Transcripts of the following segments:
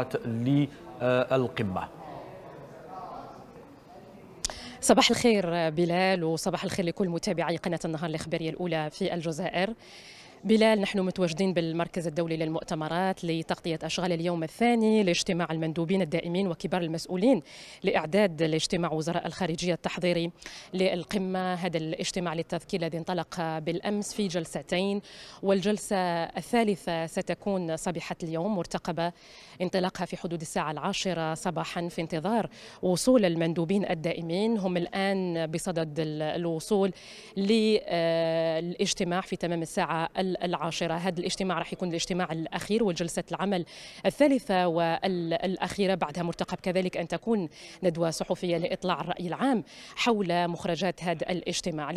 التصريحات للقمة صباح الخير بلال وصباح الخير لكل متابعي قناة النهار الإخبارية الأولى في الجزائر بلال نحن متواجدين بالمركز الدولي للمؤتمرات لتغطية أشغال اليوم الثاني لاجتماع المندوبين الدائمين وكبار المسؤولين لإعداد لاجتماع وزراء الخارجية التحضيري للقمة هذا الاجتماع للتذكير الذي انطلق بالأمس في جلستين والجلسة الثالثة ستكون صبيحة اليوم مرتقبة انطلاقها في حدود الساعة العاشرة صباحا في انتظار وصول المندوبين الدائمين هم الآن بصدد الوصول للاجتماع آه، في تمام الساعة العاشرة هذا الاجتماع راح يكون الاجتماع الأخير والجلسة العمل الثالثة والأخيرة بعدها مرتقب كذلك أن تكون ندوة صحفية لإطلاع الرأي العام حول مخرجات هذا الاجتماع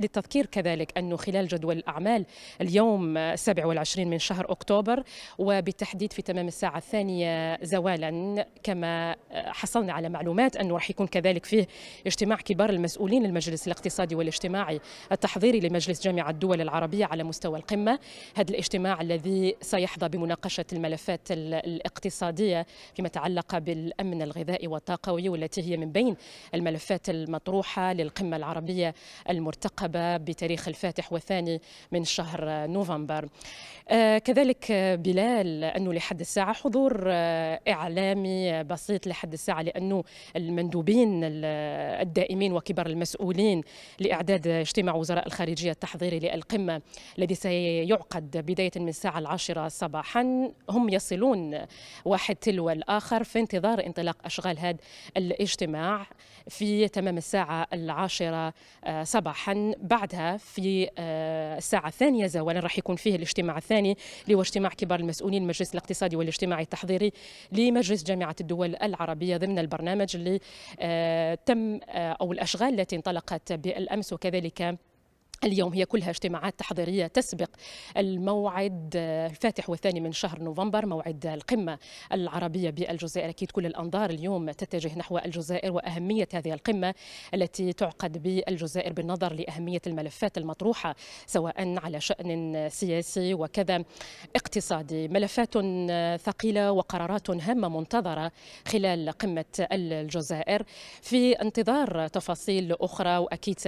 للتذكير كذلك أنه خلال جدول الأعمال اليوم 27 من شهر أكتوبر وبالتحديد في تمام الساعة الثانية زوالا كما حصلنا على معلومات أنه راح يكون كذلك فيه اجتماع كبار المسؤولين المجلس الاقتصادي والاجتماعي التحضيري لمجلس جامعة الدول العربية على مستوى القمة مهمة هذا الاجتماع الذي سيحظى بمناقشة الملفات الاقتصادية فيما يتعلق بالأمن الغذائي والطاقوي والتي هي من بين الملفات المطروحة للقمة العربية المرتقبة بتاريخ الفاتح والثاني من شهر نوفمبر آه، كذلك بلال أنه لحد الساعة حضور آه، إعلامي بسيط لحد الساعة لأنه المندوبين الدائمين وكبار المسؤولين لإعداد اجتماع وزراء الخارجية التحضيري للقمة الذي سي يعقد بداية من الساعة العاشرة صباحا هم يصلون واحد تلو الآخر في انتظار انطلاق أشغال هذا الاجتماع في تمام الساعة العاشرة آه، صباحا بعدها في آه، الساعة الثانية زوالا راح يكون فيه الاجتماع الثاني اللي هو اجتماع كبار المسؤولين المجلس الاقتصادي والاجتماعي التحضيري لمجلس جامعة الدول العربية ضمن البرنامج اللي آه، تم أو الأشغال التي انطلقت بالأمس وكذلك اليوم هي كلها اجتماعات تحضيريه تسبق الموعد الفاتح والثاني من شهر نوفمبر موعد القمه العربيه بالجزائر اكيد كل الانظار اليوم تتجه نحو الجزائر واهميه هذه القمه التي تعقد بالجزائر بالنظر لاهميه الملفات المطروحه سواء على شان سياسي وكذا اقتصادي ملفات ثقيله وقرارات هامه منتظره خلال قمه الجزائر في انتظار تفاصيل اخرى واكيد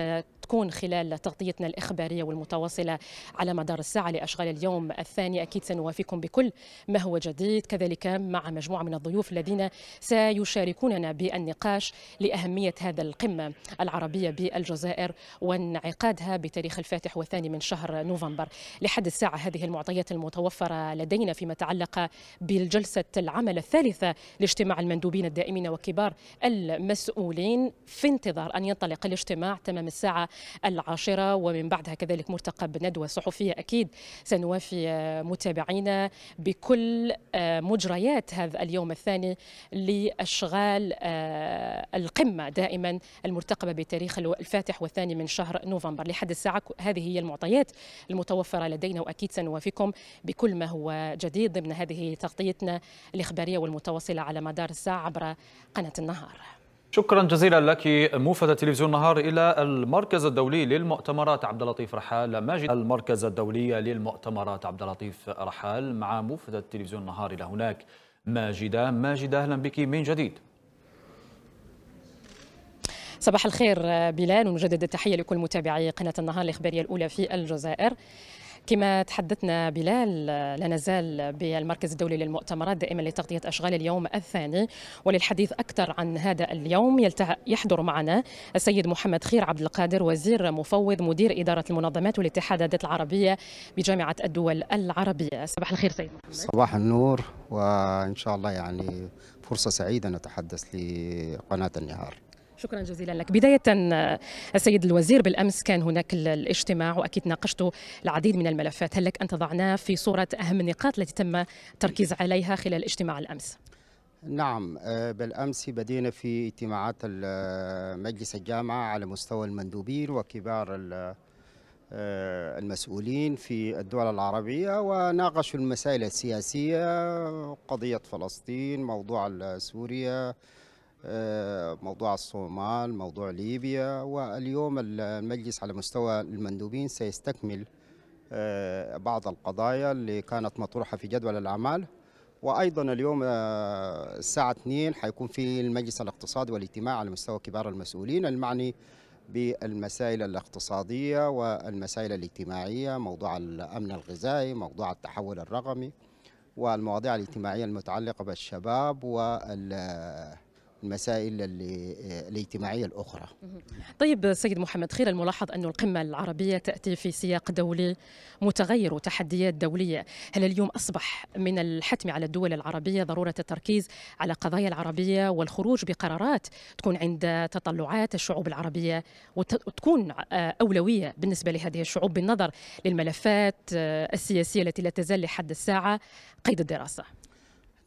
تكون خلال تغطيتنا الإخبارية والمتواصلة على مدار الساعة لأشغال اليوم الثاني أكيد سنوافيكم بكل ما هو جديد كذلك مع مجموعة من الضيوف الذين سيشاركوننا بالنقاش لأهمية هذا القمة العربية بالجزائر وانعقادها بتاريخ الفاتح والثاني من شهر نوفمبر لحد الساعة هذه المعطيات المتوفرة لدينا فيما يتعلق بالجلسة العمل الثالثة لاجتماع المندوبين الدائمين وكبار المسؤولين في انتظار أن ينطلق الاجتماع تمام الساعة العاشرة ومن بعدها كذلك مرتقب ندوة صحفية أكيد سنوافي آه، متابعينا بكل آه، مجريات هذا اليوم الثاني لأشغال آه، القمة دائما المرتقبة بتاريخ الفاتح والثاني من شهر نوفمبر لحد الساعة هذه هي المعطيات المتوفرة لدينا وأكيد سنوافيكم بكل ما هو جديد ضمن هذه تغطيتنا الإخبارية والمتواصلة على مدار الساعة عبر قناة النهار شكرا جزيلا لك موفد تلفزيون نهار الى المركز الدولي للمؤتمرات عبد اللطيف رحال ماجد المركز الدولي للمؤتمرات عبد اللطيف رحال مع موفد تلفزيون نهار الى هناك ماجده ماجده اهلا بك من جديد صباح الخير بلال ومجدد التحيه لكل متابعي قناه النهار الاخباريه الاولى في الجزائر كما تحدثنا بلال لا نزال بالمركز الدولي للمؤتمرات دائما لتغطية أشغال اليوم الثاني وللحديث أكثر عن هذا اليوم يحضر معنا السيد محمد خير عبد القادر وزير مفوض مدير إدارة المنظمات والاتحادات العربية بجامعة الدول العربية صباح الخير سيد محمد صباح النور وإن شاء الله يعني فرصة سعيدة نتحدث لقناة النهار شكرا جزيلا لك بداية السيد آه، الوزير بالأمس كان هناك الاجتماع وأكيد ناقشت العديد من الملفات هل لك أن تضعناه في صورة أهم النقاط التي تم التركيز عليها خلال اجتماع الأمس نعم آه، بالأمس بدينا في اجتماعات آه، مجلس الجامعة على مستوى المندوبين وكبار المسؤولين في الدول العربية وناقشوا المسائل السياسية قضية فلسطين موضوع سوريا آه، موضوع الصومال موضوع ليبيا واليوم المجلس على مستوى المندوبين سيستكمل آه، بعض القضايا اللي كانت مطروحة في جدول الأعمال وأيضا اليوم آه، الساعة 2 حيكون في المجلس الاقتصادي والاجتماع على مستوى كبار المسؤولين المعني بالمسائل الاقتصادية والمسائل الاجتماعية موضوع الأمن الغذائي موضوع التحول الرقمي والمواضيع الاجتماعية المتعلقة بالشباب وال المسائل آه، الاجتماعية الأخرى طيب سيد محمد خير الملاحظ أن القمة العربية تأتي في سياق دولي متغير وتحديات دولية هل اليوم أصبح من الحتم على الدول العربية ضرورة التركيز على قضايا العربية والخروج بقرارات تكون عند تطلعات الشعوب العربية وتكون آه، أولوية بالنسبة لهذه الشعوب بالنظر للملفات آه، السياسية التي لا تزال لحد الساعة قيد الدراسة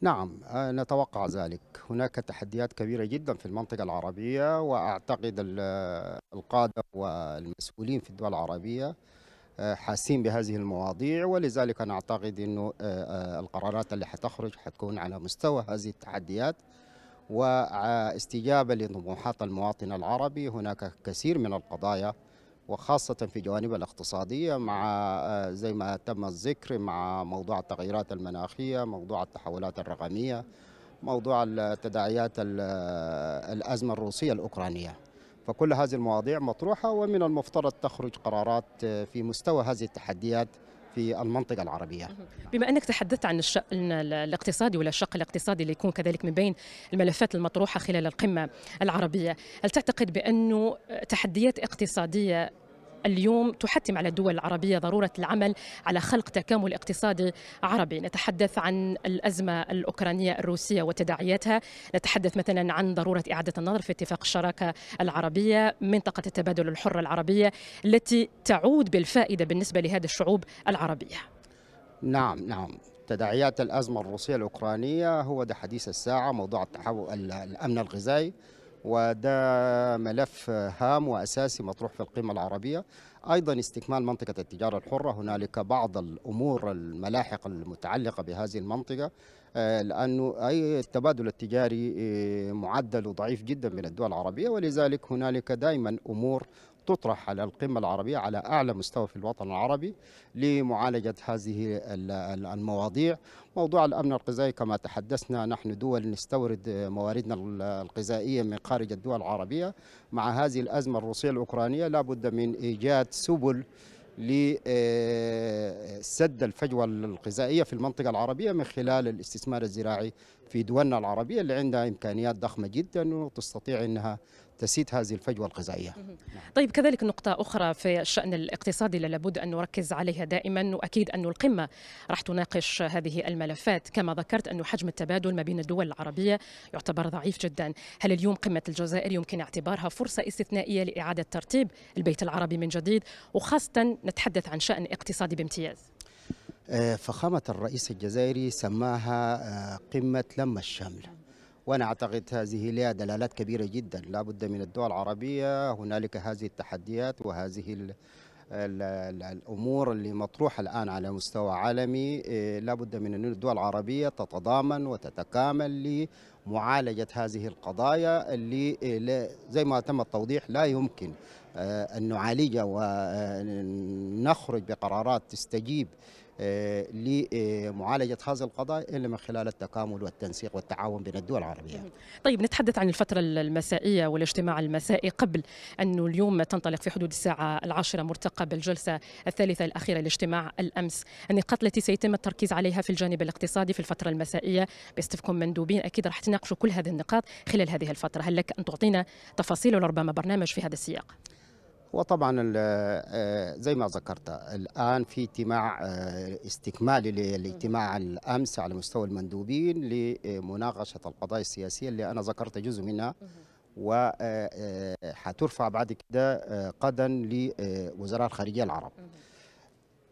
نعم نتوقع ذلك هناك تحديات كبيرة جدا في المنطقة العربية وأعتقد القادة والمسؤولين في الدول العربية آه، حاسين بهذه المواضيع ولذلك أنا أعتقد أنه آه، آه، القرارات اللي حتخرج حتكون على مستوى هذه التحديات واستجابة لطموحات المواطن العربي هناك كثير من القضايا وخاصة في جوانب الاقتصادية مع زي ما تم الذكر مع موضوع التغيرات المناخية موضوع التحولات الرقمية موضوع التداعيات الأزمة الروسية الأوكرانية فكل هذه المواضيع مطروحة ومن المفترض تخرج قرارات في مستوى هذه التحديات في المنطقة العربية بما أنك تحدثت عن الشأن الاقتصادي ولا الشق الاقتصادي اللي يكون كذلك من بين الملفات المطروحة خلال القمة العربية هل تعتقد بأنه تحديات اقتصادية اليوم تحتم على الدول العربية ضرورة العمل على خلق تكامل اقتصادي عربي نتحدث عن الأزمة الأوكرانية الروسية وتداعياتها نتحدث مثلا عن ضرورة إعادة النظر في اتفاق الشراكة العربية منطقة التبادل الحرة العربية التي تعود بالفائدة بالنسبة لهذه الشعوب العربية نعم نعم تداعيات الأزمة الروسية الأوكرانية هو ده حديث الساعة موضوع التحول الأمن الغذائي وده ملف هام وأساسي مطروح في القمة العربية أيضا استكمال منطقة التجارة الحرة هنالك بعض الأمور الملاحق المتعلقة بهذه المنطقة آه، لأنه أي التبادل التجاري آه، معدل ضعيف جدا من الدول العربية ولذلك هنالك دائما أمور تطرح على القمة العربية على أعلى مستوى في الوطن العربي لمعالجة هذه المواضيع موضوع الأمن الغذائي كما تحدثنا نحن دول نستورد مواردنا الغذائية من خارج الدول العربية مع هذه الأزمة الروسية الأوكرانية لابد من إيجاد سبل لسد آه، الفجوة الغذائية في المنطقة العربية من خلال الاستثمار الزراعي في دولنا العربية اللي عندها إمكانيات ضخمة جدا وتستطيع أنها تسيد هذه الفجوة الغذائية طيب كذلك نقطة أخرى في الشأن الاقتصادي لابد أن نركز عليها دائما وأكيد أن القمة راح تناقش هذه الملفات كما ذكرت أن حجم التبادل ما بين الدول العربية يعتبر ضعيف جدا هل اليوم قمة الجزائر يمكن اعتبارها فرصة استثنائية لإعادة ترتيب البيت العربي من جديد وخاصة نتحدث عن شأن اقتصادي بامتياز آه، فخامة الرئيس الجزائري سماها آه، قمة لم الشمل وأنا أعتقد هذه لها دلالات كبيرة جدا لا بد من الدول العربية هنالك هذه التحديات وهذه الأمور اللي مطروحة الآن على مستوى عالمي آه، لا بد من أن الدول العربية تتضامن وتتكامل لمعالجة هذه القضايا اللي زي ما تم التوضيح لا يمكن أن نعالجها ونخرج بقرارات تستجيب آه، لمعالجة هذا القضايا إلا من خلال التكامل والتنسيق والتعاون بين الدول العربية طيب نتحدث عن الفترة المسائية والاجتماع المسائي قبل أنه اليوم تنطلق في حدود الساعة العاشرة مرتقب الجلسة الثالثة الأخيرة لاجتماع الأمس النقاط التي سيتم التركيز عليها في الجانب الاقتصادي في الفترة المسائية باستفكم مندوبين أكيد راح تناقشوا كل هذه النقاط خلال هذه الفترة هل لك أن تعطينا تفاصيل ولربما برنامج في هذا السياق وطبعا آه، زي ما ذكرت الان في اجتماع آه، استكمالي للاجتماع الامس على مستوى المندوبين لمناقشه القضايا السياسيه اللي انا ذكرت جزء منها وحترفع آه، بعد كده قدا لوزراء الخارجيه العرب.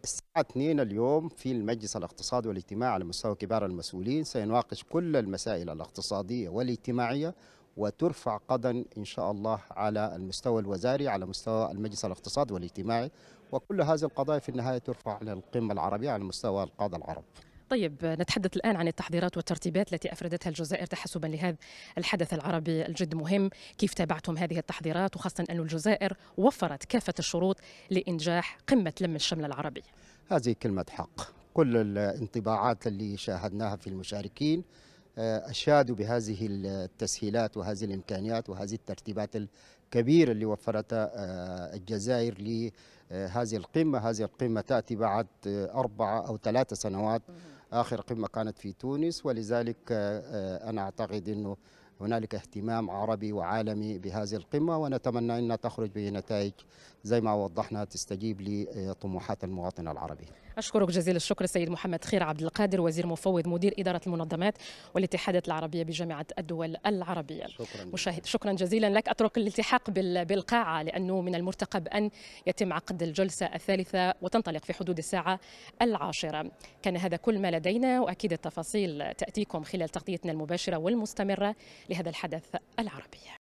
الساعة 2 اليوم في المجلس الاقتصادي والاجتماعي على مستوى كبار المسؤولين سيناقش كل المسائل الاقتصادية والاجتماعية وترفع قدا إن شاء الله على المستوى الوزاري على مستوى المجلس الاقتصاد والاجتماعي وكل هذه القضايا في النهاية ترفع على القمة العربية على مستوى القادة العرب طيب نتحدث الآن عن التحضيرات والترتيبات التي أفردتها الجزائر تحسبا لهذا الحدث العربي الجد مهم كيف تابعتم هذه التحضيرات وخاصة أن الجزائر وفرت كافة الشروط لإنجاح قمة لم الشمل العربي هذه كلمة حق كل الانطباعات اللي شاهدناها في المشاركين آه، أشادوا بهذه التسهيلات وهذه الإمكانيات وهذه الترتيبات الكبيرة اللي وفرتها آه، الجزائر لهذه آه، القمة هذه القمة تأتي بعد أربعة أو ثلاثة سنوات آخر قمة كانت في تونس ولذلك أنا أعتقد أنه هنالك اهتمام عربي وعالمي بهذه القمة ونتمنى أنها تخرج بنتائج زي ما وضحنا تستجيب لطموحات المواطن العربي أشكرك جزيل الشكر السيد محمد خير عبد القادر وزير مفوض مدير إدارة المنظمات والاتحادات العربية بجامعة الدول العربية شكرا مشاهد شكرا جزيلا لك أترك الالتحاق بالقاعة لأنه من المرتقب أن يتم عقد الجلسة الثالثة وتنطلق في حدود الساعة العاشرة كان هذا كل ما لدينا وأكيد التفاصيل تأتيكم خلال تغطيتنا المباشرة والمستمرة لهذا الحدث العربي